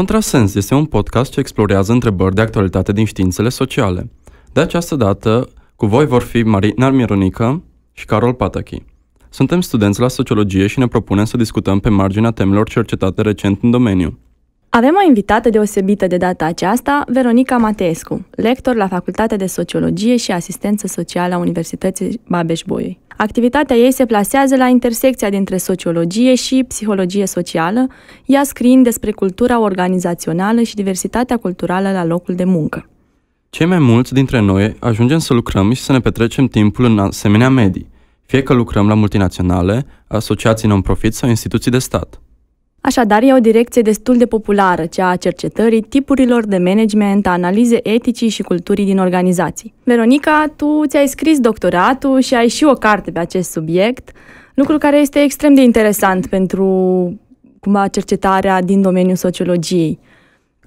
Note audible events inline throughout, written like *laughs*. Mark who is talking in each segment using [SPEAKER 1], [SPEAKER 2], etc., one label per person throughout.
[SPEAKER 1] Contrasens este un podcast ce explorează întrebări de actualitate din științele sociale. De această dată, cu voi vor fi Marina Mironică și Carol Patachi. Suntem studenți la sociologie și ne propunem să discutăm pe marginea temelor cercetate recent în domeniu.
[SPEAKER 2] Avem o invitată deosebită de data aceasta, Veronica Mateescu, lector la Facultatea de Sociologie și Asistență Socială a Universității Babeș-Bolyai. Activitatea ei se plasează la intersecția dintre sociologie și psihologie socială, ea scriind despre cultura organizațională și diversitatea culturală la locul de muncă.
[SPEAKER 1] Cei mai mulți dintre noi ajungem să lucrăm și să ne petrecem timpul în asemenea medii, fie că lucrăm la multinaționale, asociații non-profit sau instituții de stat.
[SPEAKER 2] Așadar, e o direcție destul de populară, cea a cercetării tipurilor de management, a analize eticii și culturii din organizații. Veronica, tu ți-ai scris doctoratul și ai și o carte pe acest subiect, lucru care este extrem de interesant pentru cumva cercetarea din domeniul sociologiei.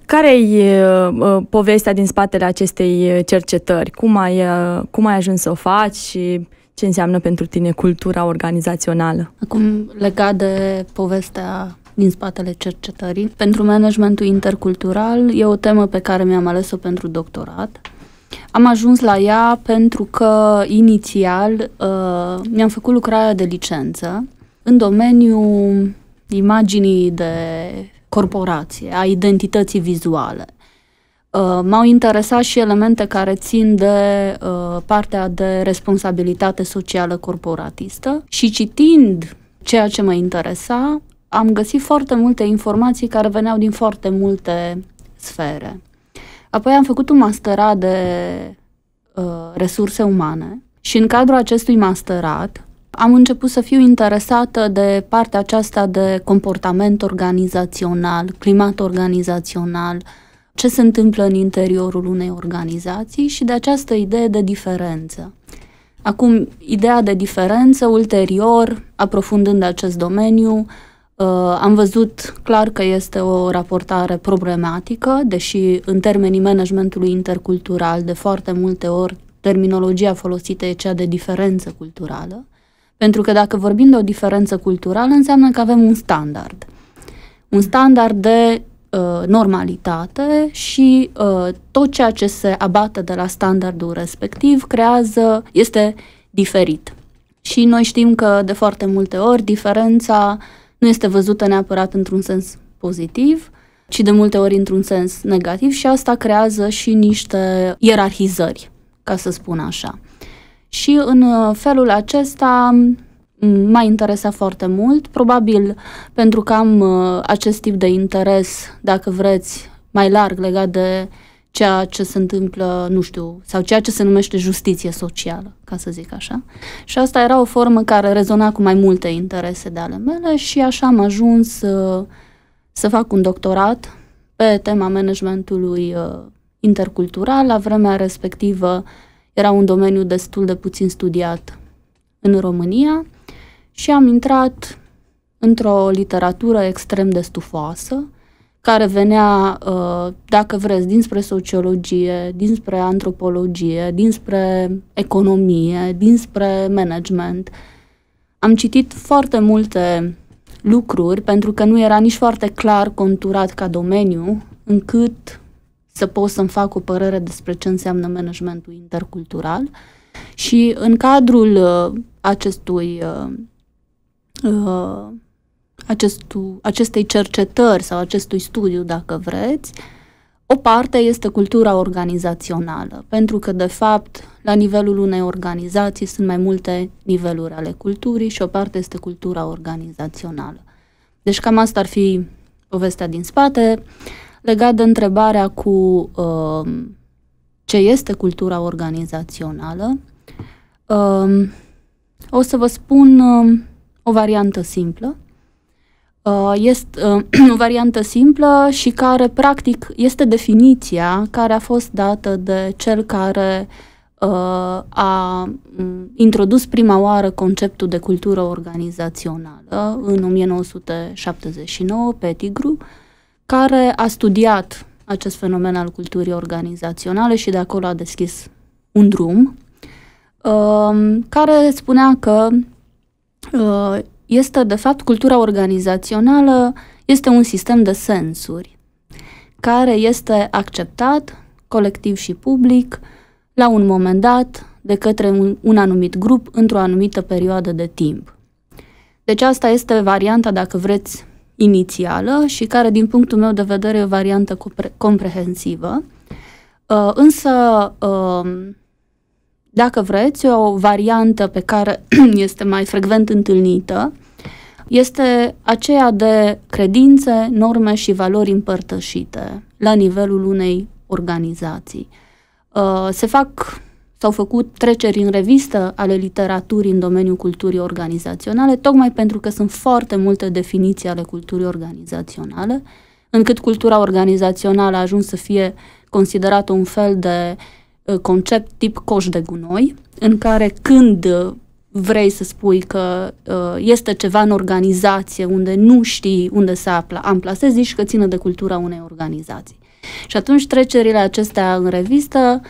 [SPEAKER 2] Care e uh, uh, povestea din spatele acestei uh, cercetări? Cum ai, uh, cum ai ajuns să o faci și ce înseamnă pentru tine cultura organizațională? Acum, legat
[SPEAKER 3] de povestea din spatele cercetării. Pentru managementul intercultural e o temă pe care mi-am ales-o pentru doctorat. Am ajuns la ea pentru că inițial uh, mi-am făcut lucrarea de licență în domeniul imaginii de corporație, a identității vizuale. Uh, m-au interesat și elemente care țin de uh, partea de responsabilitate socială corporatistă și citind ceea ce mă interesa, am găsit foarte multe informații care veneau din foarte multe sfere. Apoi am făcut un masterat de uh, resurse umane și în cadrul acestui masterat am început să fiu interesată de partea aceasta de comportament organizațional, climat organizațional, ce se întâmplă în interiorul unei organizații și de această idee de diferență. Acum, ideea de diferență, ulterior, aprofundând acest domeniu, Uh, am văzut clar că este o raportare problematică, deși în termenii managementului intercultural de foarte multe ori terminologia folosită e cea de diferență culturală, pentru că dacă vorbim de o diferență culturală înseamnă că avem un standard. Un standard de uh, normalitate și uh, tot ceea ce se abate de la standardul respectiv creează, este diferit. Și noi știm că de foarte multe ori diferența uh, nu este văzută neapărat într-un sens pozitiv, ci de multe ori într-un sens negativ și asta creează și niște ierarhizări, ca să spun așa. Și în uh, felul acesta m-a interesat foarte mult, probabil pentru că am uh, acest tip de interes, dacă vreți, mai larg legat de ceea ce se întâmplă, nu știu, sau ceea ce se numește justiție socială, ca să zic așa. Și asta era o formă care rezona cu mai multe interese de ale mele și așa am ajuns să, uh, să fac un doctorat pe tema managementului uh, intercultural. La vremea respectivă era un domeniu destul de puțin studiat în România și am intrat într-o literatură extrem de stufoasă, care venea, uh, dacă vreți, dinspre sociologie, dinspre antropologie, dinspre economie, dinspre management. Am citit foarte multe lucruri pentru că nu era nici foarte clar conturat ca domeniu încât să pot să-mi fac o părere despre ce înseamnă managementul intercultural. Și în cadrul uh, acestui uh, uh acestu, acestei cercetări sau acestui studiu, dacă vreți, o parte este cultura organizațională, pentru că, de fapt, la nivelul unei organizații sunt mai multe niveluri ale culturii și o parte este cultura organizațională. Deci cam asta ar fi povestea din spate, legat de întrebarea cu uh, ce este cultura organizațională. Uh, o să vă spun uh, o variantă simplă Uh, este uh, *clears throat* o variantă simplă și care, practic, este definiția care a fost dată de cel care uh, a introdus prima oară conceptul de cultură organizațională în 1979 petigru, care a studiat acest fenomen al culturii organizaționale și de acolo a deschis un drum care spunea că este, de fapt, cultura organizațională, este un sistem de sensuri care este acceptat, colectiv și public, la un moment dat, de către un, un anumit grup într-o anumită perioadă de timp. Deci asta este varianta, dacă vreți, inițială și care, din punctul meu de vedere, e o variantă compre- comprehensivă. Uh, însă, uh, dacă vreți, o variantă pe care *clears throat* este mai frecvent întâlnită este aceea de credințe, norme și valori împărtășite la nivelul unei organizații. Uh, se fac s-au făcut treceri în revistă ale literaturii în domeniul culturii organizaționale, tocmai pentru că sunt foarte multe definiții ale culturii organizaționale, încât cultura organizațională a ajuns să fie considerată un fel de uh, concept tip coș de gunoi, în care când vrei să spui că uh, este ceva în organizație unde nu știi unde se află amplasezi, zici că ține de cultura unei organizații. Și atunci trecerile acestea în revistă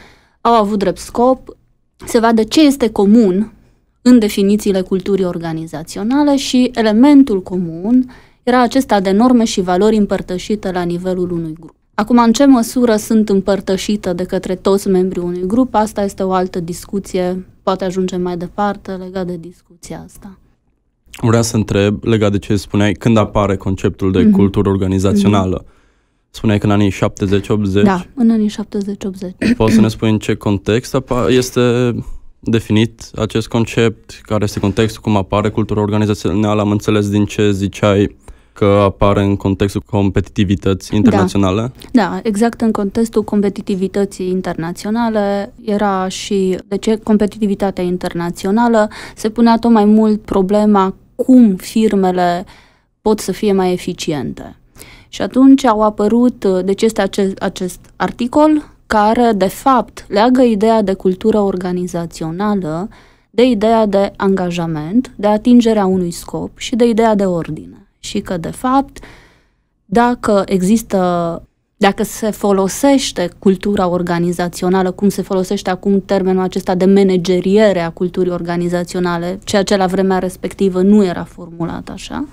[SPEAKER 3] au avut drept scop să vadă ce este comun în definițiile culturii organizaționale și elementul comun era acesta de norme și valori împărtășite la nivelul unui grup. Acum, în ce măsură sunt împărtășită de către toți membrii unui grup, asta este o altă discuție, poate ajungem mai departe legat de discuția asta.
[SPEAKER 1] Vreau să întreb legat de ce spuneai, când apare conceptul de mm-hmm. cultură organizațională? Mm-hmm. Spuneai că în anii 70-80? Da,
[SPEAKER 3] în anii 70-80. *clears throat* Poți să ne
[SPEAKER 1] spui în ce context este definit acest concept? Care este contextul? Cum apare cultura organizațională? Am înțeles din ce ziceai că apare în contextul competitivității da. internaționale? Da,
[SPEAKER 3] da exact în contextul competitivității internaționale era și de ce competitivitatea internațională se punea tot mai mult problema cum firmele pot să fie mai eficiente. Și atunci au apărut, deci este acest, acest articol care, de fapt, leagă ideea de cultură organizațională de ideea de angajament, de atingerea unui scop și de ideea de ordine și că, de fapt, dacă există, dacă se folosește cultura organizațională, cum se folosește acum termenul acesta de manageriere a culturii organizaționale, ceea ce la vremea respectivă nu era formulat așa,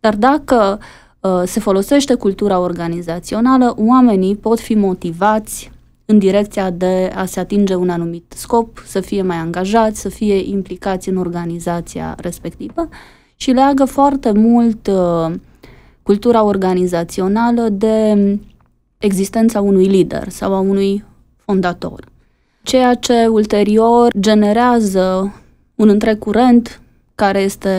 [SPEAKER 3] dar dacă uh, se folosește cultura organizațională, oamenii pot fi motivați în direcția de a se atinge un anumit scop, să fie mai angajați, să fie implicați în organizația respectivă și leagă foarte mult uh, cultura organizațională de existența unui lider sau a unui fondator. Ceea ce ulterior generează un întreg curent care este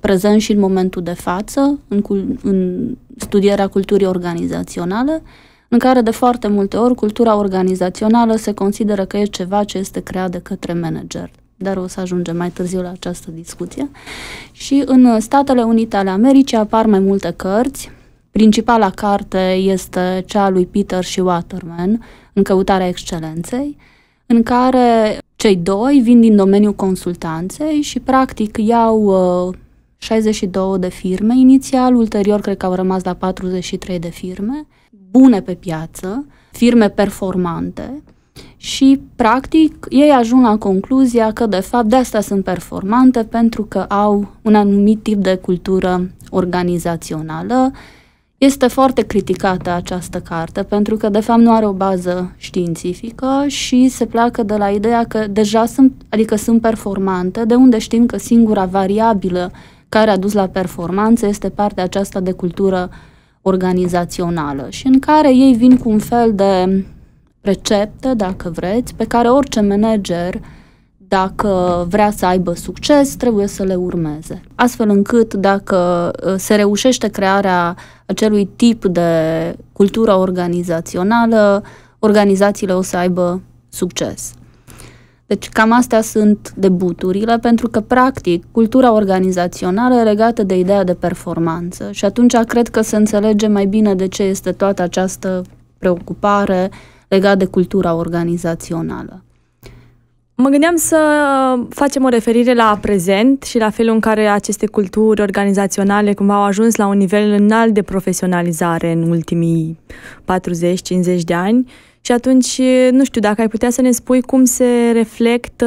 [SPEAKER 3] prezent și în momentul de față, în, în studierea culturii organizaționale, în care de foarte multe ori cultura organizațională se consideră că e ceva ce este creat de către manager dar o să ajungem mai târziu la această discuție. Și în Statele Unite ale Americii apar mai multe cărți. Principala carte este cea a lui Peter și Waterman, În căutarea excelenței, în care cei doi vin din domeniul consultanței și practic iau 62 uh, de firme inițial, ulterior cred că au rămas la 43 de firme, bune pe piață, firme performante, și, practic, ei ajung la concluzia că, de fapt, de asta sunt performante, pentru că au un anumit tip de cultură organizațională. Este foarte criticată această carte, pentru că, de fapt, nu are o bază științifică și se pleacă de la ideea că deja sunt, adică sunt performante, de unde știm că singura variabilă care a dus la performanță este partea aceasta de cultură organizațională și în care ei vin cu un fel de receptă, dacă vreți, pe care orice manager, dacă vrea să aibă succes, trebuie să le urmeze. Astfel încât, dacă ă, se reușește crearea acelui tip de cultură organizațională, organizațiile o să aibă succes. Deci cam astea sunt debuturile, pentru că, practic, cultura organizațională e legată de ideea de performanță și atunci cred că se înțelege mai bine de ce este toată această preocupare uh, legat de cultura organizațională.
[SPEAKER 2] Mă gândeam să facem o referire la prezent și la felul în care aceste culturi organizaționale cumva au ajuns la un nivel înalt de profesionalizare în ultimii 40-50 de ani și atunci, nu știu, dacă ai putea să ne spui cum se reflectă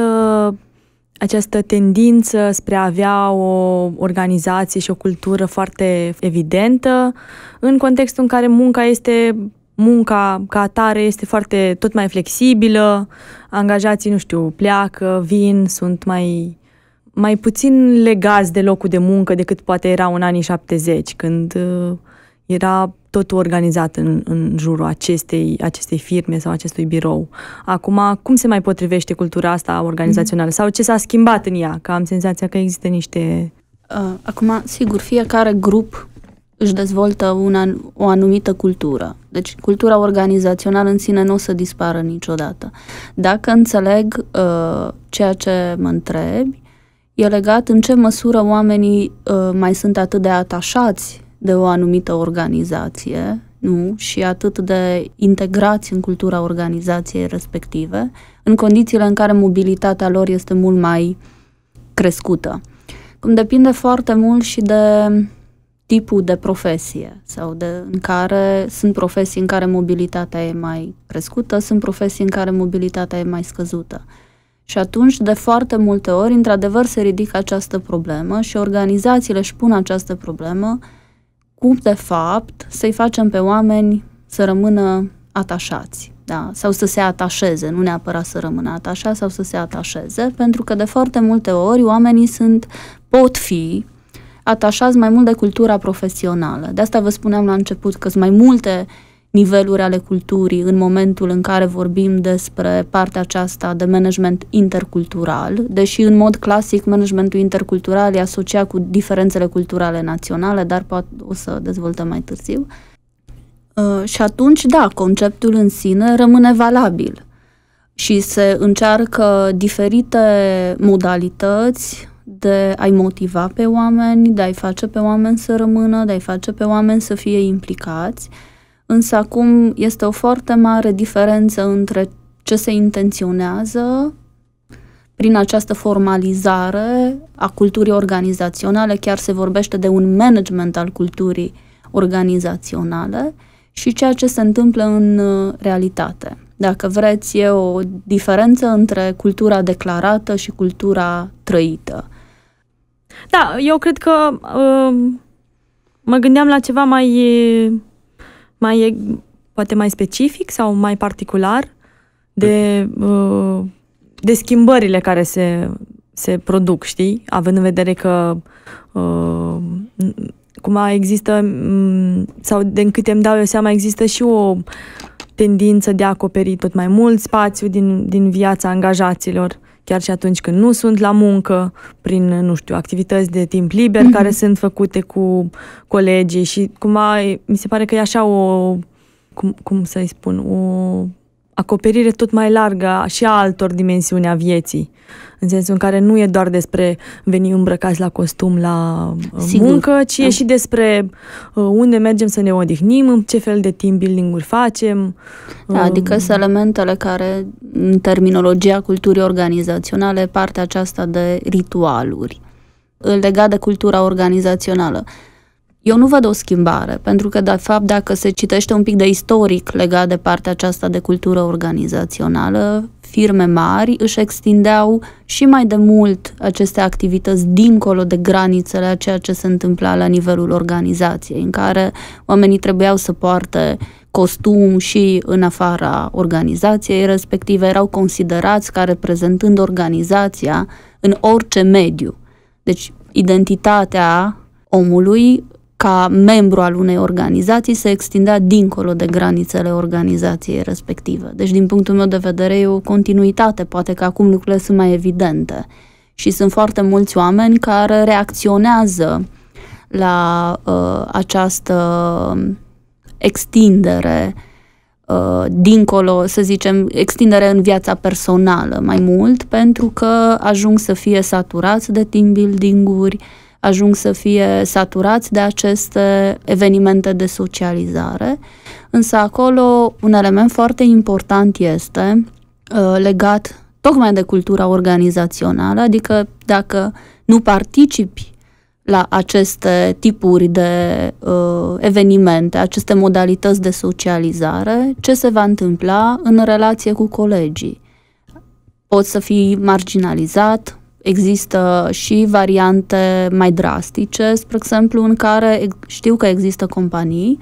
[SPEAKER 2] această tendință spre a avea o organizație și o cultură foarte evidentă în contextul în care munca este munca ca atare este foarte tot mai flexibilă, angajații, nu știu, pleacă, vin, sunt mai mai puțin legați de locul de muncă decât poate era în anii 70, când uh, era tot organizat în, în jurul acestei, acestei firme sau acestui birou. Acum, cum se mai potrivește cultura asta organizațională mm-hmm. sau ce s-a schimbat în ea? Că am senzația că există niște... Uh, acum, sigur, fiecare grup
[SPEAKER 3] își dezvoltă una, o anumită cultură. Deci cultura organizațională în sine nu o să dispară niciodată. Dacă înțeleg uh, ceea ce mă întrebi, e legat în ce măsură oamenii uh, mai sunt atât de atașați de o anumită organizație nu? și atât de integrați în cultura organizației respective, în condițiile în care mobilitatea lor este mult mai crescută. Cum depinde foarte mult și de tipul de profesie sau de, în care sunt profesii în care mobilitatea e mai crescută, sunt profesii în care mobilitatea e mai scăzută. Și atunci, de foarte multe ori, într-adevăr, se ridică această problemă și organizațiile își pun această problemă cum, de fapt, să-i facem pe oameni să rămână atașați, da? sau să se atașeze, nu neapărat să rămână atașați sau să se atașeze, pentru că de foarte multe ori oamenii sunt, pot fi, atașați mai mult de cultura profesională. De asta vă spuneam la început că sunt mai multe niveluri ale culturii în momentul în care vorbim despre partea aceasta de management intercultural, deși în mod clasic managementul intercultural e asociat cu diferențele culturale naționale, dar poate o să dezvoltăm mai târziu. Uh, și atunci, da, conceptul în sine rămâne valabil și se încearcă diferite modalități de a-i motiva pe oameni, de a-i face pe oameni să rămână, de a-i face pe oameni să fie implicați. Însă acum este o foarte mare diferență între ce se intenționează prin această formalizare a culturii organizaționale, chiar se vorbește de un management al culturii organizaționale și ceea ce se întâmplă în uh, realitate. Dacă vreți, e o diferență între cultura declarată și
[SPEAKER 2] cultura
[SPEAKER 3] trăită.
[SPEAKER 2] Da, eu cred că uh, mă gândeam la ceva mai, mai, poate mai specific sau mai particular de, uh, de schimbările care se, se produc, știi? Având în vedere că uh, cum există, mm, sau de câte îmi dau eu seama, există și o tendință de a acoperi tot mai mult spațiu din, din viața angajaților chiar și atunci când nu sunt la muncă, prin, nu știu, activități de timp liber mm-hmm. care mhm. sunt făcute cu colegii și cumva mi se pare că e așa o, cum, cum să-i spun, o acoperire tot mai largă și a altor dimensiuni a vieții. În sensul în care nu e doar despre veni îmbrăcați la costum la uh, Sigur. muncă, ci e da. și despre uh, unde mergem să ne odihnim, în ce fel de team building-uri facem. Da, um,
[SPEAKER 3] adică sunt elementele care, în terminologia culturii organizaționale, partea aceasta de ritualuri legat de cultura organizațională. Eu nu văd o schimbare, pentru că, de fapt, dacă se citește un pic de istoric legat de partea aceasta de cultură organizațională, firme mari își extindeau și mai de mult aceste activități dincolo de granițele a ceea ce se întâmpla la nivelul organizației, în care oamenii trebuiau să poarte costum și în afara organizației respective, erau considerați ca reprezentând organizația în orice mediu. Deci, identitatea omului ca membru al unei organizații se extindea dincolo de granițele organizației respective. Deci, din punctul meu de vedere, e o continuitate, poate că acum lucrurile sunt mai evidente. Și sunt foarte mulți oameni care reacționează la uh, această extindere uh, dincolo, să zicem, extindere în viața personală mai mult, pentru că ajung să fie saturați de team building-uri, uh, ajung să fie saturați de aceste evenimente de socializare. Însă acolo un element foarte important este uh, legat tocmai de cultura organizațională, adică dacă nu participi la aceste tipuri de uh, evenimente, aceste modalități de socializare, ce se va întâmpla în relație cu colegii. Poți să fii marginalizat, Există și variante mai drastice, spre exemplu, în care știu că există companii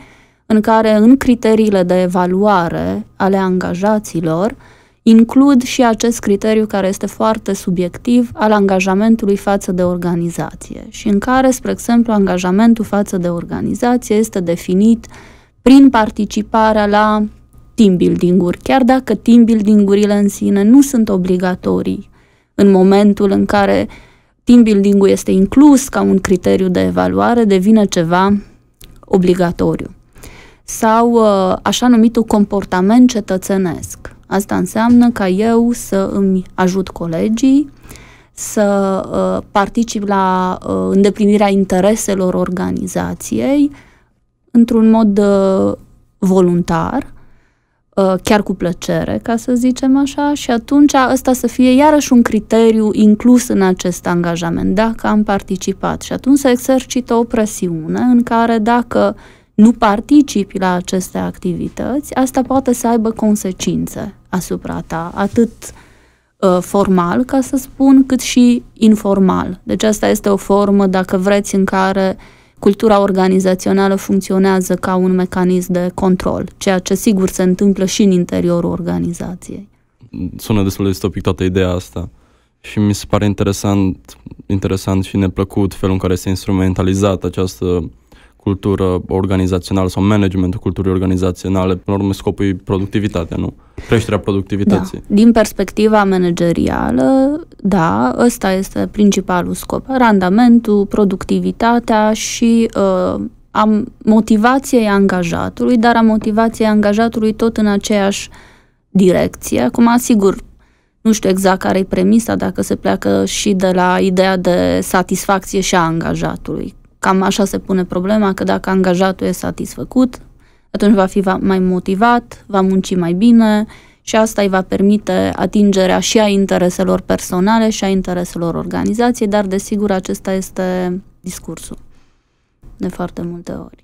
[SPEAKER 3] în care în criteriile de evaluare ale angajaților includ și acest criteriu care este foarte subiectiv al angajamentului față de organizație și în care, spre exemplu, angajamentul față de organizație este definit prin participarea la team building-uri, chiar dacă team building-urile în sine nu sunt obligatorii în momentul în care team building-ul este inclus ca un criteriu de evaluare, devine ceva obligatoriu. Sau uh, așa numitul comportament cetățenesc. Asta înseamnă ca eu să îmi ajut colegii, să uh, particip la uh, îndeplinirea intereselor organizației într-un mod voluntar Uh, chiar cu plăcere, ca să zicem așa, și atunci ăsta să fie iarăși un criteriu inclus în acest angajament, dacă am participat. Și atunci să exercită o presiune în care dacă nu participi la aceste activități, asta poate să aibă consecințe asupra ta, atât uh, formal, ca să spun, cât și informal. Deci asta este o formă, dacă vreți, în care uh, cultura organizațională funcționează ca un mecanism de control, ceea ce sigur se întâmplă și în interiorul organizației.
[SPEAKER 1] Sună destul de distopic toată ideea asta și mi se pare interesant, interesant și neplăcut felul în care este instrumentalizat această cultură organizațională sau managementul culturii organizaționale. În urmă, scopul e productivitatea, nu? Creșterea productivității.
[SPEAKER 3] Da. Din perspectiva managerială, da, ăsta este principalul scop. Randamentul, productivitatea și uh, a motivației angajatului, dar a motivației angajatului tot în aceeași direcție. Acum, sigur, nu știu exact care e premisa, dacă se pleacă și de la ideea de satisfacție și a angajatului, Cam așa se pune problema, că dacă angajatul e satisfăcut, atunci va fi mai motivat, va munci mai bine și asta îi va permite atingerea și a intereselor personale și a intereselor organizației, dar desigur acesta este discursul de foarte multe ori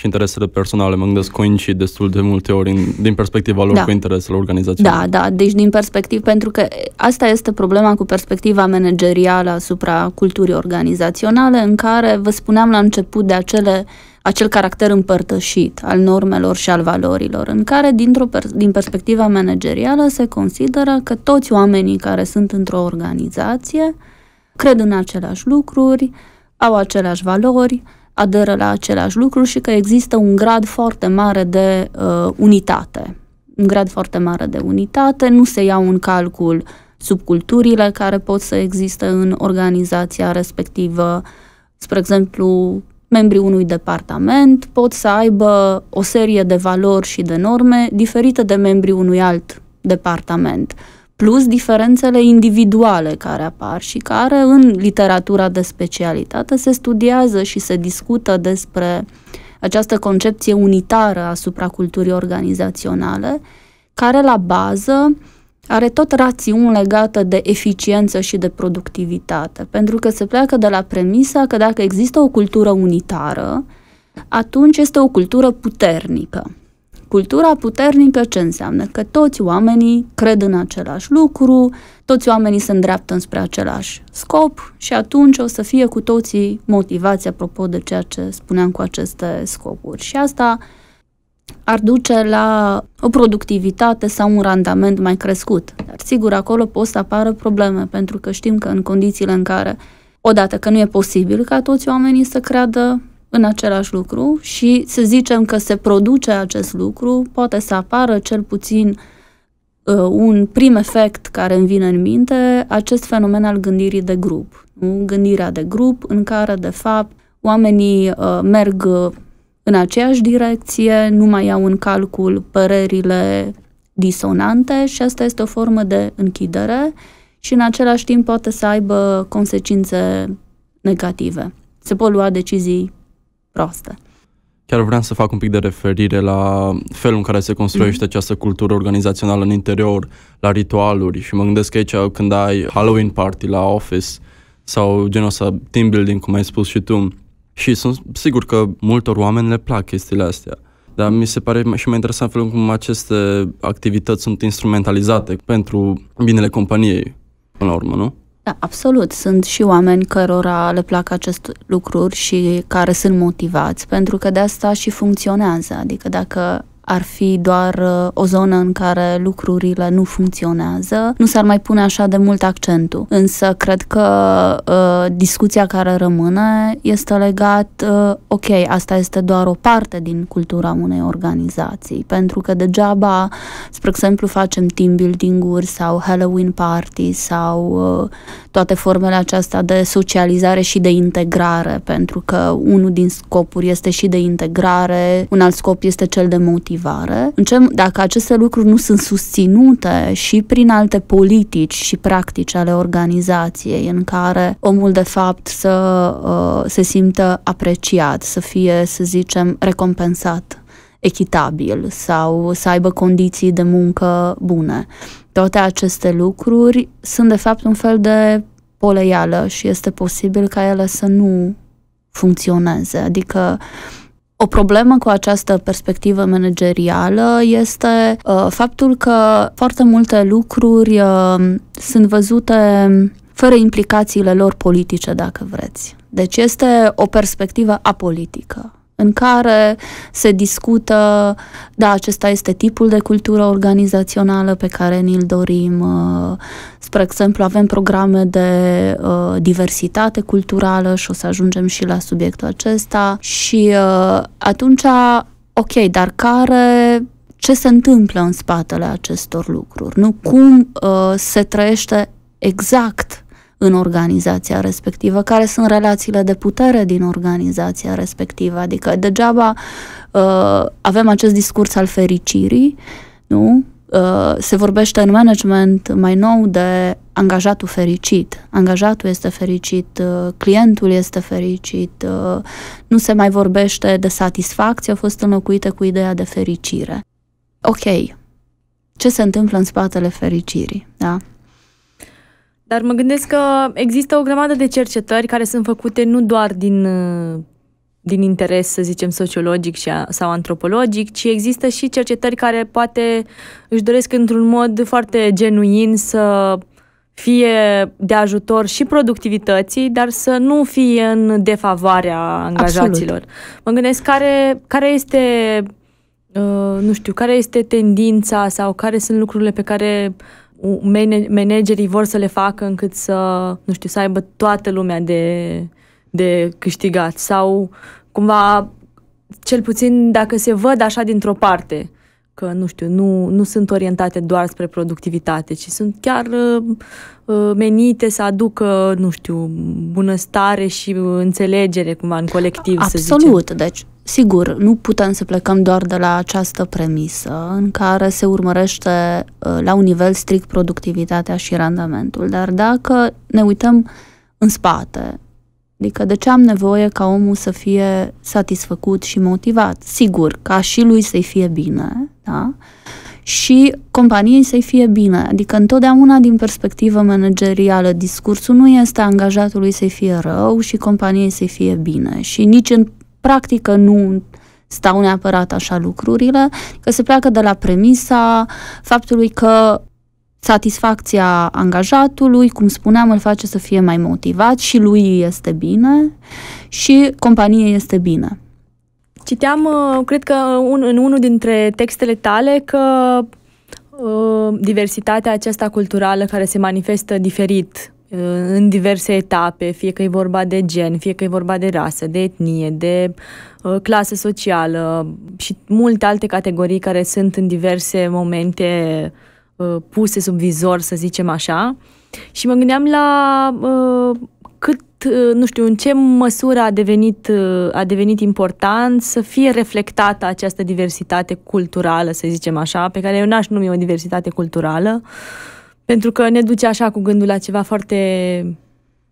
[SPEAKER 1] și interesele personale, mă gândesc, coincid destul de multe ori în, din perspectiva lor da. cu interesele organizației. Da,
[SPEAKER 3] da, deci din perspectiv, pentru că asta este problema cu perspectiva managerială asupra culturii organizaționale, în care vă spuneam la început de acele acel caracter împărtășit al normelor și al valorilor, în care, dintr-o per- din perspectiva managerială, se consideră că toți oamenii care sunt într-o organizație cred în aceleași lucruri, au aceleași valori, aderă la același lucru și că există un grad foarte mare de uh, unitate. Un grad foarte mare de unitate, nu se iau în calcul subculturile care pot să existe în organizația respectivă. Spre exemplu, membrii unui departament pot să aibă o serie de valori și de norme diferite de membrii unui alt departament plus diferențele individuale care apar și care în literatura de specialitate se studiază și se discută despre această concepție unitară asupra culturii organizaționale, care la bază are tot rațiuni legată de eficiență și de productivitate, pentru că se pleacă de la premisa că dacă există o cultură unitară, atunci este o cultură puternică. Cultura puternică ce înseamnă? Că toți oamenii cred în același lucru, toți oamenii se îndreaptă înspre același scop și atunci o să fie cu toții motivați apropo de ceea ce spuneam cu aceste scopuri. Și asta ar duce la o productivitate sau un randament mai crescut. Dar sigur, acolo pot să apară probleme, pentru că știm că în condițiile în care, odată că nu e posibil ca toți oamenii să creadă în același lucru și să zicem că se produce acest lucru, poate să apară cel puțin uh, un prim efect care îmi vine în minte, acest fenomen al gândirii de grup. Nu? Gândirea de grup în care, de fapt, oamenii uh, merg în aceeași direcție, nu mai au în calcul părerile disonante și asta este o formă de închidere și în același timp poate să aibă consecințe negative. Se pot lua decizii proastă.
[SPEAKER 1] Chiar vreau să fac un pic de referire la felul în care se construiește mm-hmm. această cultură organizațională în interior, la ritualuri și mă gândesc aici când ai Halloween party la office sau genul ăsta team building, cum ai spus și tu. Și sunt sigur că multor oameni le plac chestiile astea. Dar mi se pare și mai interesant felul cum aceste activități sunt instrumentalizate pentru binele companiei, până la urmă, nu?
[SPEAKER 3] Da, absolut. Sunt și oameni cărora le plac acest lucruri și care sunt motivați, pentru că de asta și funcționează. Adică dacă ar fi doar uh, o zonă în care lucrurile nu funcționează, nu s-ar mai pune așa de mult accentul. Însă cred că uh, discuția care rămâne este legat, uh, ok, asta este doar o parte din cultura unei organizații, pentru că degeaba, spre exemplu, facem team building-uri sau Halloween party sau uh, toate formele acestea de socializare și de integrare, pentru că unul din scopuri este și de integrare, un alt scop este cel de motivare motivare, în ce, dacă aceste lucruri nu sunt susținute și prin alte politici și practici ale organizației în care omul de fapt să uh, se simtă apreciat, să fie, să zicem, recompensat echitabil sau să aibă condiții de muncă bune. Toate aceste lucruri sunt de fapt un fel de poleială și este posibil ca ele să nu funcționeze. Adică o problemă cu această perspectivă managerială este uh, faptul că foarte multe lucruri uh, sunt văzute fără implicațiile lor politice, dacă vreți. Deci este o perspectivă apolitică în care se discută, da, acesta este tipul de cultură organizațională pe care ni-l dorim. Uh, spre exemplu, avem programe de uh, diversitate culturală și o să ajungem și la subiectul acesta. Și uh, atunci, ok, dar care ce se întâmplă în spatele acestor lucruri, nu? Cum uh, se trăiește exact în organizația respectivă, care sunt relațiile de putere din organizația respectivă. Adică degeaba uh, avem acest discurs al fericirii, nu? Uh, se vorbește în management mai nou de angajatul fericit. Angajatul este fericit, uh, clientul este fericit, uh, nu se mai vorbește de satisfacție, a fost înlocuită cu ideea de fericire. Ok, ce se întâmplă în spatele fericirii? Da?
[SPEAKER 2] Dar mă gândesc că există o grămadă de cercetări care sunt făcute nu doar din, uh, din interes, să zicem, sociologic și a, sau antropologic, ci există și cercetări care poate își doresc într-un mod foarte genuin să fie de ajutor și productivității, dar să nu fie în defavoarea angajaților. Absolut. Mă gândesc care, care este Uh, nu știu, care este tendința sau care sunt lucrurile pe care managerii vor să le facă încât să, nu știu, să aibă toată lumea de, de câștigat sau cumva cel puțin dacă se văd așa dintr-o parte că, nu știu, nu, nu sunt orientate doar spre productivitate, ci sunt chiar uh, uh menite să aducă, nu știu, bunăstare și uh, înțelegere cumva în colectiv, Absolut, să Absolut, deci Sigur,
[SPEAKER 3] nu putem să plecăm doar de la această premisă în care se urmărește uh, la un nivel strict productivitatea și randamentul, dar dacă ne uităm în spate, Adică de ce am nevoie ca omul să fie satisfăcut și motivat? Sigur, ca și lui să-i fie bine, da? Și companiei să-i fie bine. Adică întotdeauna din perspectivă managerială, discursul nu este angajatului să-i fie rău și companiei să-i fie bine. Și nici în practică nu stau neapărat așa lucrurile, că se pleacă de la premisa faptului că satisfacția angajatului, cum spuneam, îl face să fie mai motivat și lui este bine și companiei este bine.
[SPEAKER 2] Citeam, uh, cred că un, în unul dintre textele tale, că uh, diversitatea aceasta culturală care se manifestă diferit uh, în diverse etape, fie că e vorba de gen, fie că e vorba de rasă, de etnie, de uh, clasă socială și multe alte categorii care sunt în diverse momente uh, Uh, puse sub vizor, să zicem așa. Și mă gândeam la uh, cât, uh, nu știu, în ce măsură a devenit, a devenit important să fie reflectată această diversitate culturală, să zicem așa, pe care eu n-aș numi o diversitate culturală, pentru că ne duce așa cu gândul la ceva foarte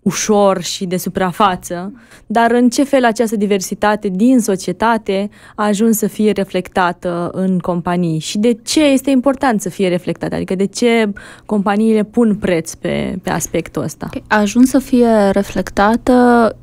[SPEAKER 2] ușor și de suprafață, dar în ce fel această diversitate din societate a ajuns să fie reflectată în companii și de ce este important să fie reflectată, adică de ce companiile pun preț pe, pe aspectul ăsta. A
[SPEAKER 3] ajuns să fie reflectată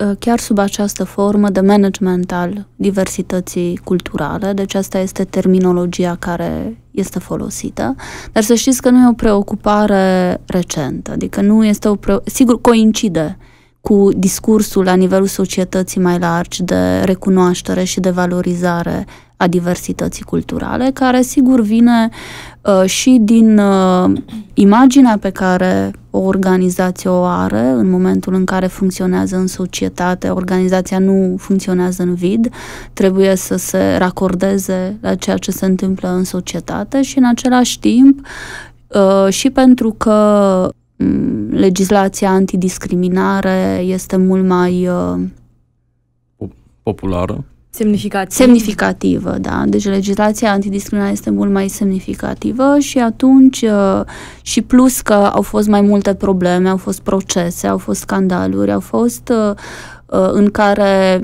[SPEAKER 3] uh, chiar sub această formă de management al diversității culturale, deci asta este terminologia care este folosită, dar să știți că nu e o preocupare recentă, adică nu este o pre... sigur coincide cu discursul la nivelul societății mai largi de recunoaștere și de valorizare a diversității culturale, care sigur vine Uh, și din uh, imaginea pe care o organizație o are în momentul în care funcționează în societate, organizația nu funcționează în vid, trebuie să se racordeze la ceea ce se întâmplă în societate și în același timp uh, și pentru că mm, legislația antidiscriminare este mult mai populară Semnificativ. Semnificativă, da. Deci legislația antidiscriminare este mult mai semnificativă și atunci uh, și plus că au fost mai multe probleme, au fost procese, au fost scandaluri, au fost uh, uh, în care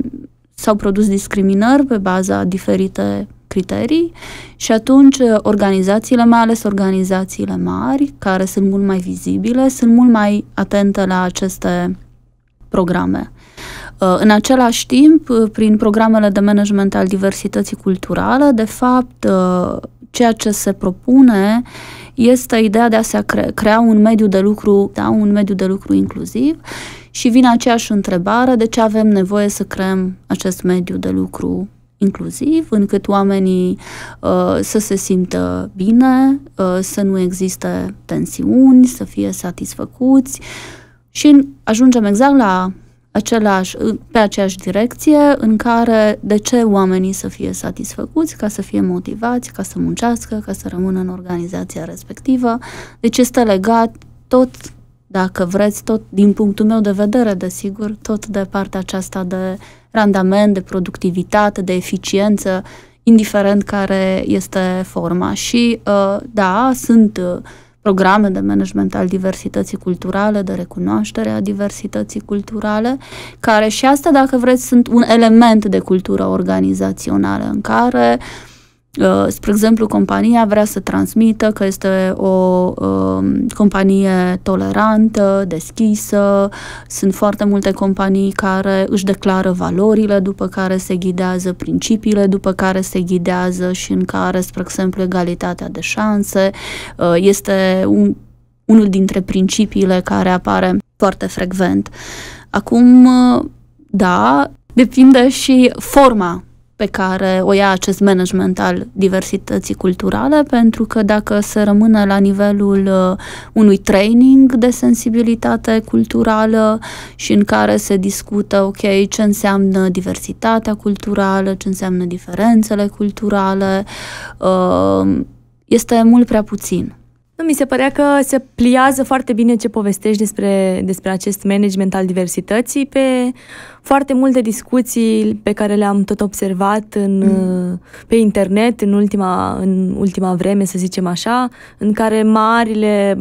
[SPEAKER 3] s-au produs discriminări pe baza diferite criterii și atunci organizațiile, mai ales organizațiile mari, care sunt mult mai vizibile, sunt mult mai atente la aceste programe. Uh, în același timp, uh, prin programele de management al diversității culturale, de fapt, uh, ceea ce se propune este ideea de a se crea un mediu de lucru, da, un mediu de lucru inclusiv și vine aceeași întrebare de ce avem nevoie să creăm acest mediu de lucru inclusiv, încât oamenii uh, să se simtă bine, uh, să nu existe tensiuni, să fie satisfăcuți și ajungem exact la același, pe aceeași direcție în care de ce oamenii să fie satisfăcuți, ca să fie motivați, ca să muncească, ca să rămână în organizația respectivă. Deci este legat tot, dacă vreți, tot din punctul meu de vedere, desigur, tot de partea aceasta de randament, de productivitate, de eficiență, indiferent care este forma. Și, uh, da, sunt uh, programe de management al diversității culturale, de recunoaștere a diversității culturale, care și asta, dacă vreți, sunt un element de cultură organizațională în care uh, Uh, spre exemplu, compania vrea să transmită că este o um, companie tolerantă, deschisă, sunt foarte multe companii care își declară valorile după care se ghidează, principiile după care se ghidează și în care, spre exemplu, egalitatea de șanse uh, este un, unul dintre principiile care apare foarte frecvent. Acum, uh, da, depinde și forma pe care o ia acest management al diversității culturale, pentru că dacă se rămâne la nivelul uh, unui training de sensibilitate culturală și în care se discută, ok, ce înseamnă diversitatea culturală, ce înseamnă diferențele culturale, uh, este mult prea puțin.
[SPEAKER 2] Nu, mi se părea că se pliază foarte bine ce povestești despre, despre acest management al diversității pe foarte multe discuții pe care le-am tot observat în, mm. pe internet în ultima, în ultima vreme, să zicem așa, în care marile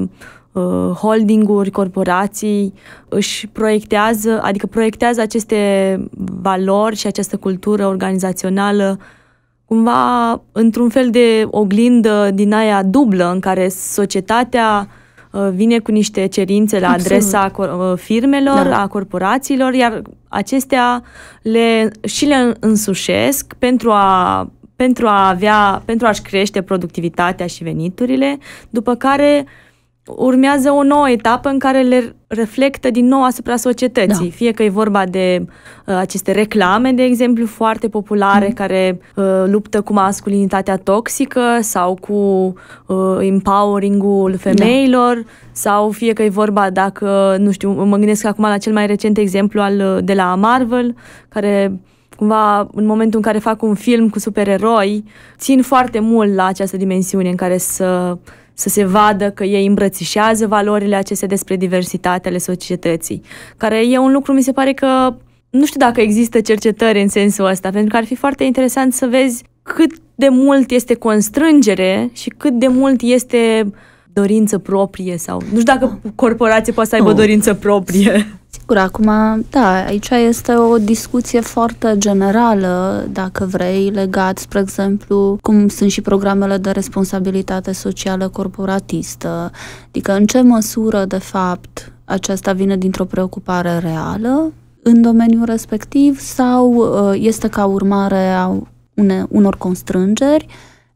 [SPEAKER 2] uh, holdinguri, corporații își proiectează, adică proiectează aceste valori și această cultură organizațională cumva într-un fel de oglindă din aia dublă în care societatea uh, vine cu niște cerințe la Absolut. adresa uh, firmelor, da. a corporațiilor, iar acestea le, și le însușesc pentru a pentru a avea, pentru a-și crește productivitatea și veniturile, după care uh, urmează o nouă etapă în care le reflectă din nou asupra societății. Da. Fie că e vorba de uh, aceste reclame, de exemplu, foarte populare, mm-hmm. care uh, luptă cu masculinitatea toxică sau cu uh, empowering-ul da. femeilor, da. sau fie că e vorba dacă, nu știu, mă gândesc acum la cel mai recent exemplu al uh, de la Marvel, care cumva în momentul în care fac un film cu supereroi, țin foarte mult la această dimensiune în care să să se vadă că ei îmbrățișează valorile acestea despre diversitate ale societății, care e un lucru, mi se pare că nu știu dacă există cercetări în sensul ăsta, pentru că ar fi foarte interesant să vezi cât de mult este constrângere și cât de mult este dorință proprie sau... Nu știu dacă corporația poate să aibă oh. dorință proprie.
[SPEAKER 3] Sigur, acum, da, aici este o discuție foarte generală, dacă vrei, legat, spre exemplu, cum sunt și programele de responsabilitate socială corporatistă, adică în ce măsură, de fapt, aceasta vine dintr-o preocupare reală în domeniul respectiv sau uh, este ca urmare a unor constrângeri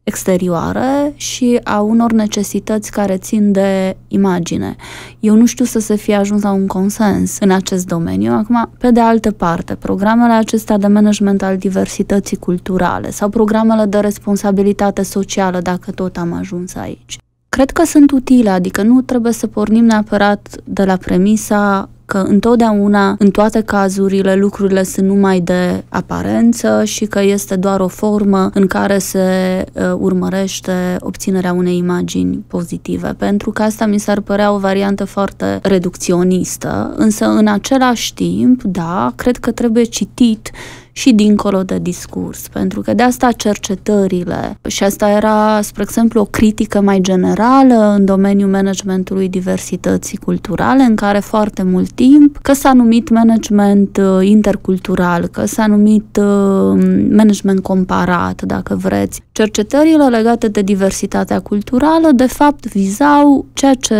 [SPEAKER 3] exterioare și a unor necesități care țin de imagine. Eu nu știu să se fie ajuns la un consens în acest domeniu. Acum, pe de altă parte, programele acestea de management al diversității culturale sau programele de responsabilitate socială, dacă tot am ajuns aici, cred că sunt utile, adică nu trebuie să pornim neapărat de la premisa că întotdeauna, în toate cazurile, lucrurile sunt numai de aparență și că este doar o formă în care se uh, urmărește obținerea unei imagini pozitive, pentru că asta mi s-ar părea o variantă foarte reducționistă, însă în același timp, da, cred că trebuie citit și dincolo de discurs, pentru că de asta cercetările și asta era, spre exemplu, o critică mai generală în domeniul managementului diversității culturale, în care foarte mult timp că s-a numit management uh, intercultural, că s-a numit uh, management comparat, dacă vreți. Cercetările legate de diversitatea culturală, de fapt, vizau ceea ce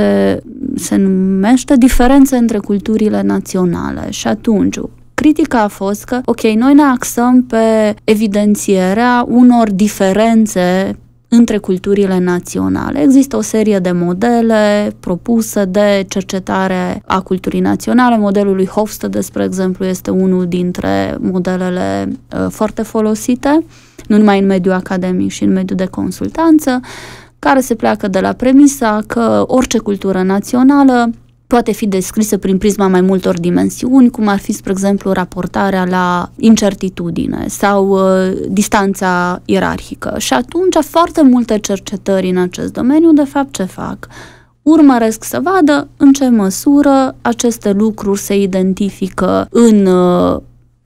[SPEAKER 3] se numește diferențe între culturile naționale și atunci Critica a fost că, ok, noi ne axăm pe evidențierea unor diferențe între culturile naționale. Există o serie de modele propuse de cercetare a culturii naționale. Modelul lui Hofstede, spre exemplu, este unul dintre modelele uh, foarte folosite, nu numai în mediul academic și în mediul de consultanță, care se pleacă de la premisa că orice cultură națională poate fi descrisă prin prisma mai multor dimensiuni, cum ar fi, spre exemplu, raportarea la incertitudine sau uh, distanța ierarhică. Și atunci foarte multe cercetări în acest domeniu, de fapt, ce fac? urmăresc să vadă în ce măsură aceste lucruri se identifică în uh,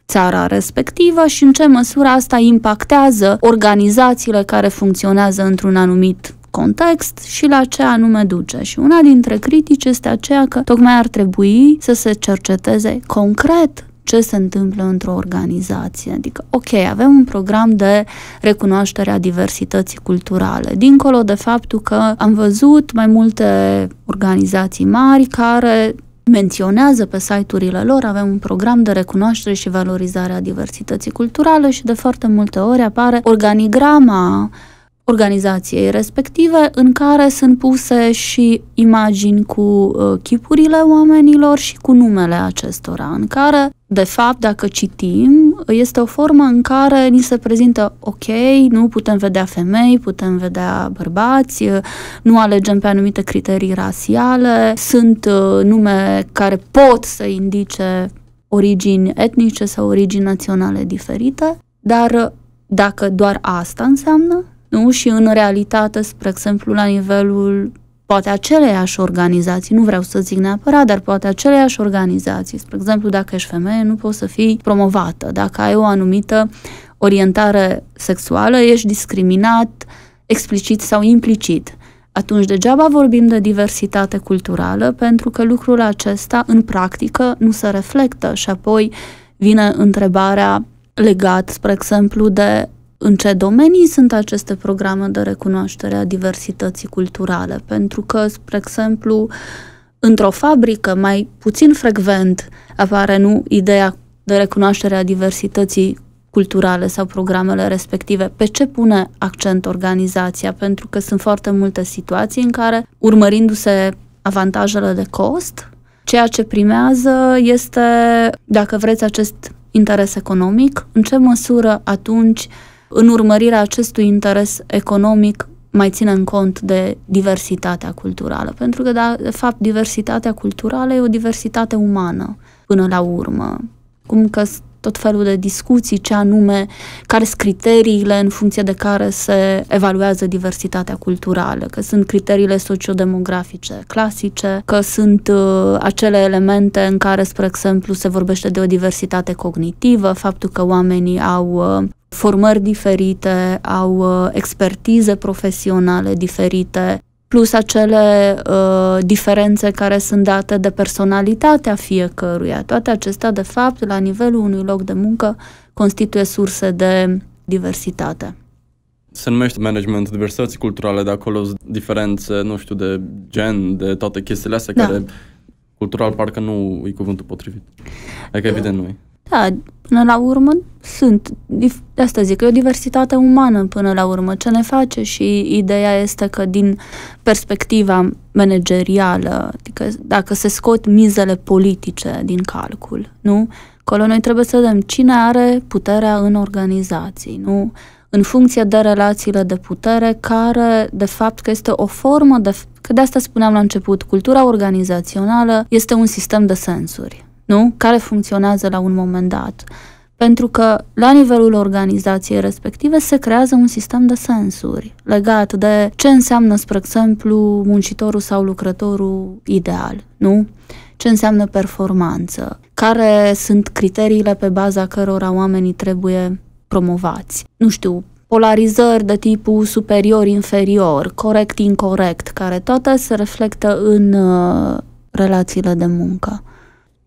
[SPEAKER 3] țara respectivă și în ce măsură asta impactează organizațiile care funcționează într-un anumit context și la ce anume duce. Și una dintre critici este aceea că tocmai ar trebui să se cerceteze concret ce se întâmplă într-o organizație. Adică, ok, avem un program de recunoaștere a diversității culturale, dincolo de faptul că am văzut mai multe organizații mari care menționează pe site-urile lor, avem un program de recunoaștere și valorizare a diversității culturale și de foarte multe ori apare organigrama organizației respective, în care sunt puse și imagini cu uh, chipurile oamenilor și cu numele acestora, în care, de fapt, dacă citim, este o formă în care ni se prezintă, ok, nu putem vedea femei, putem vedea bărbați, uh, nu alegem pe anumite criterii rasiale, sunt uh, nume care pot să indice origini etnice sau origini naționale diferite, dar dacă doar asta înseamnă, nu? și în realitate, spre exemplu, la nivelul poate aceleiași organizații, nu vreau să zic neapărat, dar poate aceleiași organizații. Spre exemplu, dacă ești femeie, nu poți să fii promovată. Dacă ai o anumită orientare sexuală, ești discriminat explicit sau implicit. Atunci degeaba vorbim de diversitate culturală, pentru că lucrul acesta în practică nu se reflectă și apoi vine întrebarea legat, spre exemplu, de în ce domenii sunt aceste programe de recunoaștere a diversității culturale? Pentru că, spre exemplu, într-o fabrică mai puțin frecvent apare nu ideea de recunoaștere a diversității culturale sau programele respective. Pe ce pune accent organizația? Pentru că sunt foarte multe situații în care, urmărindu-se avantajele de cost, ceea ce primează este, dacă vreți, acest interes economic, în ce măsură atunci în urmărirea acestui interes economic mai în cont de diversitatea culturală, pentru că, da, de fapt, diversitatea culturală e o diversitate umană până la urmă. Cum că tot felul de discuții, ce anume, care sunt criteriile în funcție de care se evaluează diversitatea culturală, că sunt criteriile sociodemografice clasice, că sunt uh, acele elemente în care, spre exemplu, se vorbește de o diversitate cognitivă, faptul că oamenii au uh, formări diferite, au uh, expertize profesionale diferite, plus acele uh, diferențe care sunt date de personalitatea fiecăruia. Toate acestea, de fapt, la nivelul unui loc de muncă, constituie surse de diversitate.
[SPEAKER 1] Se numește management diversității culturale, de acolo sunt diferențe, nu știu, de gen, de toate chestiile astea da. care cultural parcă nu e cuvântul potrivit. Adică evident nu e.
[SPEAKER 3] Da, până la urmă sunt. De asta zic, e o diversitate umană până la urmă ce ne face și ideea este că din perspectiva managerială, adică dacă se scot mizele politice din calcul, nu? Acolo noi trebuie să vedem cine are puterea în organizații, nu? În funcție de relațiile de putere, care de fapt că este o formă de... Că de asta spuneam la început, cultura organizațională este un sistem de sensuri nu? care funcționează la un moment dat. Pentru că la nivelul organizației respective se creează un sistem de sensuri legat de ce înseamnă, spre exemplu, muncitorul sau lucrătorul ideal, nu? Ce înseamnă performanță? Care sunt criteriile pe baza cărora oamenii trebuie promovați? Nu știu, polarizări de tipul superior-inferior, corect-incorect, care toate se reflectă în uh, relațiile de muncă.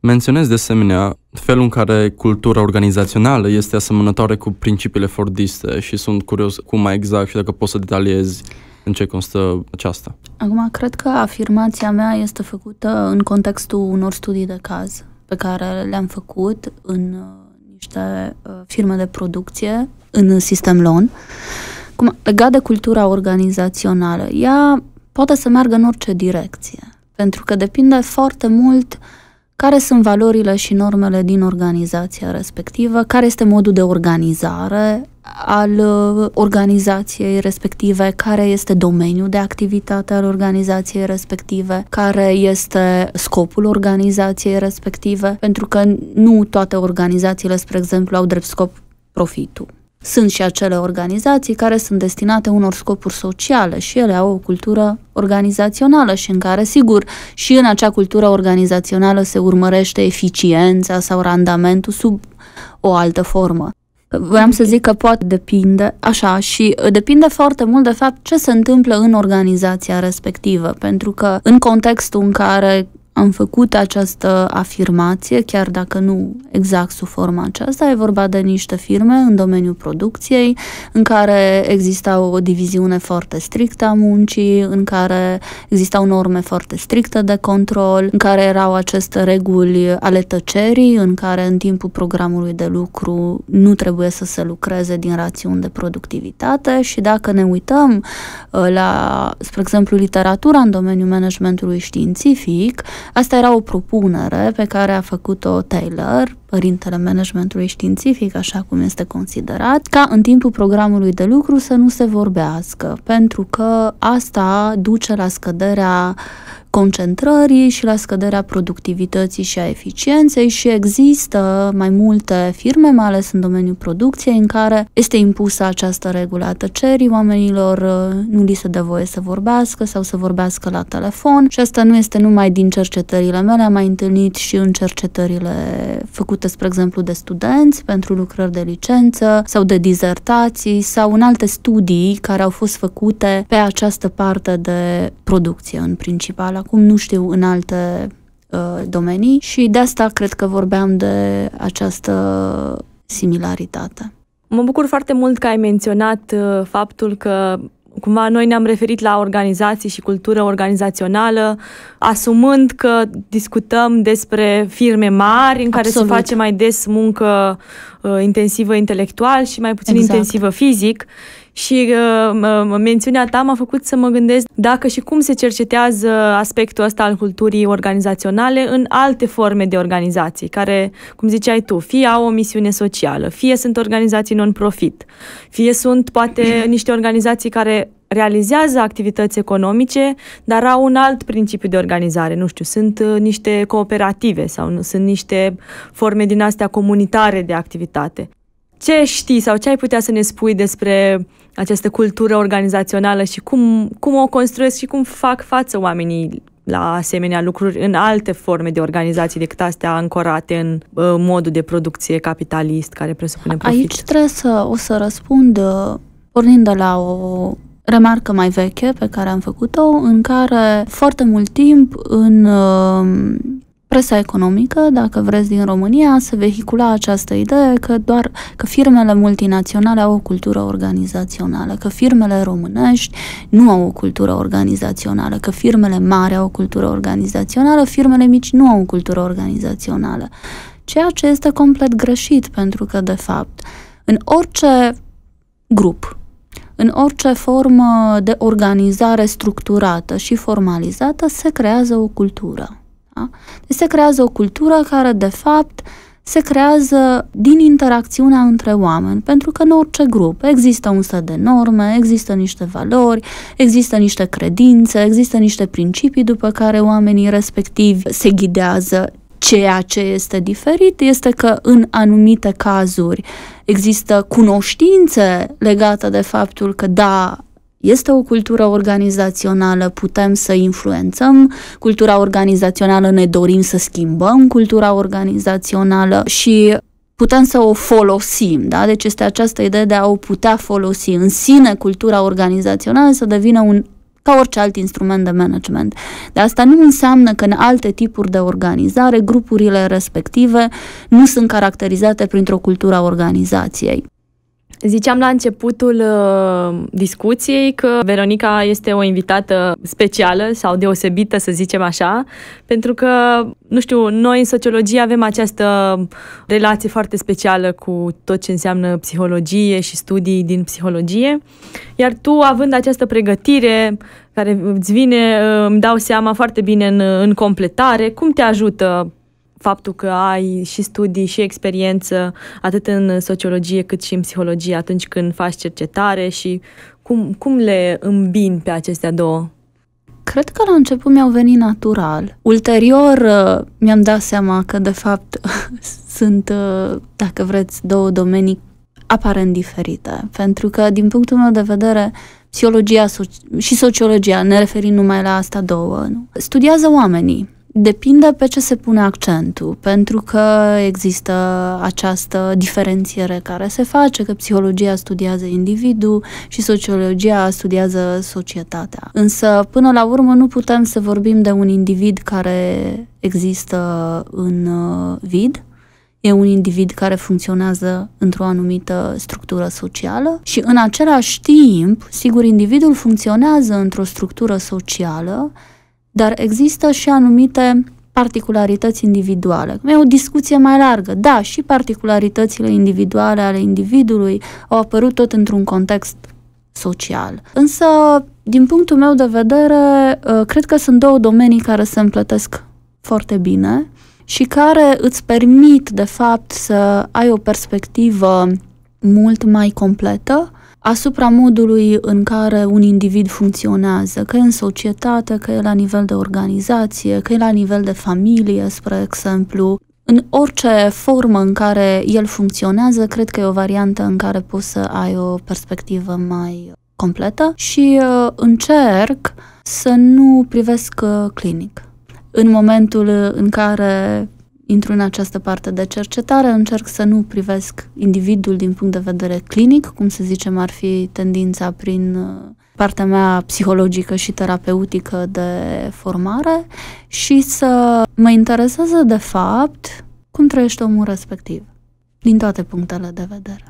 [SPEAKER 1] Menționez de asemenea felul în care cultura organizațională este asemănătoare cu principiile fordiste și sunt curios cum mai exact și dacă poți să detaliezi în ce constă aceasta.
[SPEAKER 3] Acum, cred că afirmația mea este făcută în contextul unor studii de caz pe care le-am făcut în uh, niște uh, firme de producție în sistem LON. Cum, legat de cultura organizațională, ea poate să meargă în orice direcție, pentru că depinde foarte mult care sunt valorile și normele din organizația respectivă, care este modul de organizare al uh, organizației respective, care este domeniul de activitate al organizației respective, care este scopul organizației respective, pentru că nu toate organizațiile, spre exemplu, au drept scop profitul sunt și acele organizații care sunt destinate unor scopuri sociale și ele au o cultură organizațională și în care, sigur, și în acea cultură organizațională se urmărește eficiența sau randamentul sub o altă formă. Vreau să zic că poate depinde, așa, și depinde foarte mult de fapt ce se întâmplă în organizația respectivă, pentru că în contextul în care am făcut această afirmație, chiar dacă nu exact sub forma aceasta, e vorba de niște firme în domeniul producției, în care exista o diviziune foarte strictă a muncii, în care existau norme foarte stricte de control, în care erau aceste reguli ale tăcerii, în care în timpul programului de lucru nu trebuie să se lucreze din rațiuni de productivitate și dacă ne uităm uh, la, spre exemplu, literatura în domeniul managementului științific, Asta era o propunere pe care a făcut-o Taylor, părintele managementului științific, așa cum este considerat, ca în timpul programului de lucru să nu se vorbească, pentru că asta duce la scăderea concentrării și la scăderea productivității și a eficienței și există mai multe firme, mai ales în domeniul producției, în care este impusă această regulă a tăcerii, oamenilor uh, nu li se dă voie să vorbească sau să vorbească la telefon și asta nu este numai din cercetările mele, am mai întâlnit și în cercetările făcute, spre exemplu, de studenți pentru lucrări de licență sau de dizertații sau în alte studii care au fost făcute pe această parte de producție în principal acum nu știu în alte uh, domenii și de asta cred că vorbeam de această similaritate.
[SPEAKER 2] Mă bucur foarte mult că ai menționat uh, faptul că cumva noi ne-am referit la organizații și cultură organizațională, asumând că discutăm despre firme mari în care Absolut. se face mai des muncă uh, intensivă intelectual și mai puțin exact. intensivă fizic și uh, mențiunea ta m-a făcut să mă gândesc dacă și cum se cercetează aspectul ăsta al culturii organizaționale în alte forme de organizații, care, cum ziceai tu, fie au o misiune socială, fie sunt organizații non-profit, fie sunt poate *clears throat* niște organizații care realizează activități economice, dar au un alt principiu de organizare. Nu știu, sunt uh, niște cooperative sau nu, sunt niște forme din astea comunitare de activitate. Ce știi sau ce ai putea să ne spui despre această cultură organizațională și cum, cum o construiesc și cum fac față oamenii la asemenea lucruri în alte forme de organizații decât astea ancorate în uh, modul de producție capitalist care presupune profit. Aici
[SPEAKER 3] trebuie să o să răspund uh, pornind de la o remarcă mai veche pe care am făcut-o, în care foarte mult timp în uh, presa economică, dacă vreți, din România, se vehicula această idee că doar că firmele multinaționale au o cultură organizațională, că firmele românești nu au o cultură organizațională, că firmele mari au o cultură organizațională, firmele mici nu au o cultură organizațională. Ceea ce este complet greșit, pentru că, de fapt, în orice grup, în orice formă de organizare structurată și formalizată, se creează o cultură. Da? Deci se creează o cultură care, de fapt, se creează din interacțiunea între oameni, pentru că în orice grup există un set de norme, există niște valori, există niște credințe, există niște principii după care oamenii respectivi se ghidează. Ceea ce este diferit este că în anumite cazuri există cunoștințe legate de faptul că da, este o cultură organizațională, putem să influențăm cultura organizațională, ne dorim să schimbăm cultura organizațională și putem să o folosim, da? Deci este această idee de a o putea folosi în sine cultura organizațională să devină un ca orice alt instrument de management. Dar asta nu înseamnă că în alte tipuri de organizare, grupurile respective nu sunt caracterizate printr-o cultură a organizației.
[SPEAKER 2] Ziceam la începutul uh, discuției că Veronica este o invitată specială sau deosebită, să zicem așa, pentru că, nu știu, noi în sociologie avem această relație foarte specială cu tot ce înseamnă psihologie și studii din psihologie, iar tu, având această pregătire care îți vine, uh, îmi dau seama foarte bine în, în completare, cum te ajută faptul că ai și studii și experiență atât în sociologie cât și în psihologie atunci când faci cercetare și cum, cum le îmbin pe acestea două? Cred că la început mi-au venit natural. Ulterior uh,
[SPEAKER 3] mi-am dat seama că de fapt *laughs* sunt, uh, dacă vreți, două domenii aparent diferite, pentru că din punctul meu de vedere psihologia și sociologia, ne referim numai la asta două, nu? studiază oamenii Depinde pe ce se pune accentul, pentru că există această diferențiere care se face, că psihologia studiază individul și sociologia studiază societatea. Însă, până la urmă, nu putem să vorbim de un individ care există în uh, vid, e un individ care funcționează într-o anumită structură socială și în același timp, sigur, individul funcționează într-o structură socială dar există și anumite particularități individuale. E o discuție mai largă. Da, și particularitățile individuale ale individului au apărut tot într-un context social. Însă, din punctul meu de vedere, ă, cred că sunt două domenii care se împlătesc foarte bine și care îți permit, de fapt, să ai o perspectivă mult mai completă asupra modului în care un individ funcționează, că e în societate, că e la nivel de organizație, că e la nivel de familie, spre exemplu. În orice formă în care el funcționează, cred că e o variantă în care poți să ai o perspectivă mai completă și uh, încerc să nu privesc uh, clinic. În momentul în care intru în această parte de cercetare, încerc să nu privesc individul din punct de vedere clinic, cum să zicem ar fi tendința prin uh, partea mea psihologică și terapeutică de formare și să mă intereseze de fapt cum trăiește omul respectiv, din toate punctele de vedere.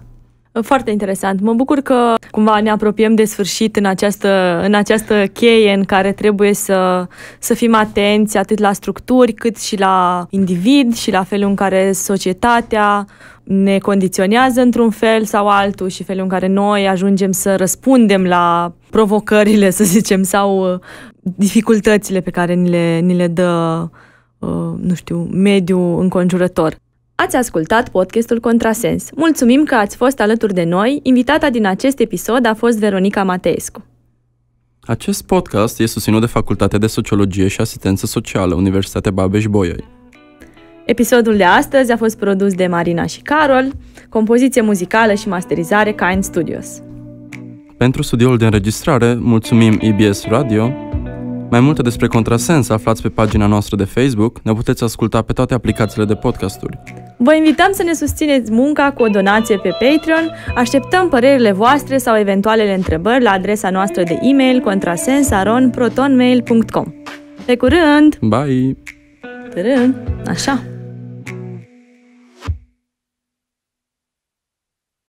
[SPEAKER 2] Foarte interesant. Mă bucur că cumva ne apropiem de sfârșit în această, în această cheie în care trebuie să, să fim atenți atât la structuri cât și la individ și la felul în care societatea ne condiționează într-un fel sau altul și felul în care noi ajungem să răspundem la provocările, să zicem, sau uh, dificultățile pe care ni le, ni le dă, uh, nu știu, mediul înconjurător. Ați ascultat podcastul Contrasens. Mulțumim că ați fost alături de noi. Invitata din acest episod a fost Veronica Mateescu.
[SPEAKER 1] Acest podcast este susținut de Facultatea de Sociologie și Asistență Socială, Universitatea Babeș-Bolyai.
[SPEAKER 2] Episodul de astăzi a fost produs de Marina și Carol, compoziție muzicală și masterizare Kind Studios.
[SPEAKER 1] Pentru studioul de înregistrare, mulțumim EBS Radio. Mai multe despre Contrasens aflați pe pagina noastră de Facebook, ne puteți asculta pe toate aplicațiile de podcasturi.
[SPEAKER 2] Vă invităm să ne susțineți munca cu o donație pe Patreon, așteptăm părerile voastre sau eventualele întrebări la adresa noastră de e-mail contrasensaronprotonmail.com Pe curând! Bye! Tărâm!
[SPEAKER 1] Așa!